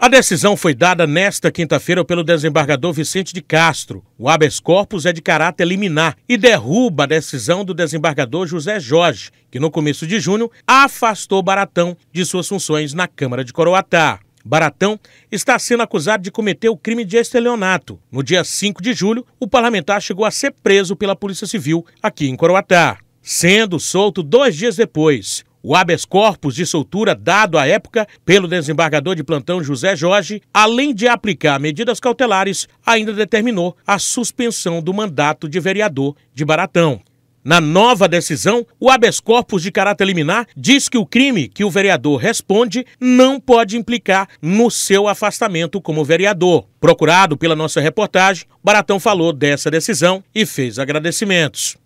A decisão foi dada nesta quinta-feira pelo desembargador Vicente de Castro. O habeas corpus é de caráter liminar e derruba a decisão do desembargador José Jorge, que no começo de junho afastou Baratão de suas funções na Câmara de Coroatá. Baratão está sendo acusado de cometer o crime de estelionato. No dia 5 de julho, o parlamentar chegou a ser preso pela Polícia Civil aqui em Coroatá sendo solto dois dias depois. O habeas corpus de soltura dado à época pelo desembargador de plantão José Jorge, além de aplicar medidas cautelares, ainda determinou a suspensão do mandato de vereador de Baratão. Na nova decisão, o habeas corpus de caráter liminar diz que o crime que o vereador responde não pode implicar no seu afastamento como vereador. Procurado pela nossa reportagem, Baratão falou dessa decisão e fez agradecimentos.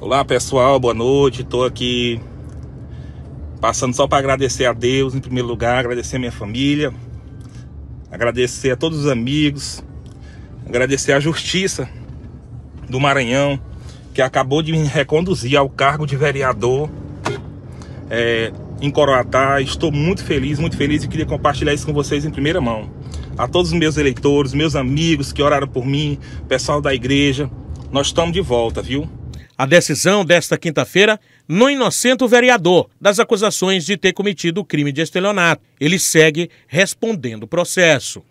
Olá pessoal, boa noite. Estou aqui Passando só para agradecer a Deus em primeiro lugar, agradecer a minha família, agradecer a todos os amigos, agradecer à Justiça do Maranhão, que acabou de me reconduzir ao cargo de vereador é, em Coroatá. Estou muito feliz, muito feliz e queria compartilhar isso com vocês em primeira mão. A todos os meus eleitores, meus amigos que oraram por mim, pessoal da igreja, nós estamos de volta, viu? A decisão desta quinta-feira não inocenta o vereador das acusações de ter cometido o crime de estelionato. Ele segue respondendo o processo.